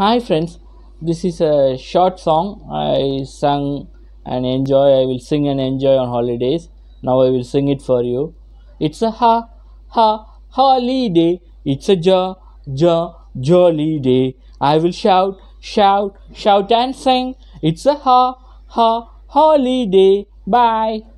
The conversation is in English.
hi friends this is a short song i sang and enjoy i will sing and enjoy on holidays now i will sing it for you it's a ha ha holiday it's a ja ja jolly day i will shout shout shout and sing it's a ha ha holiday bye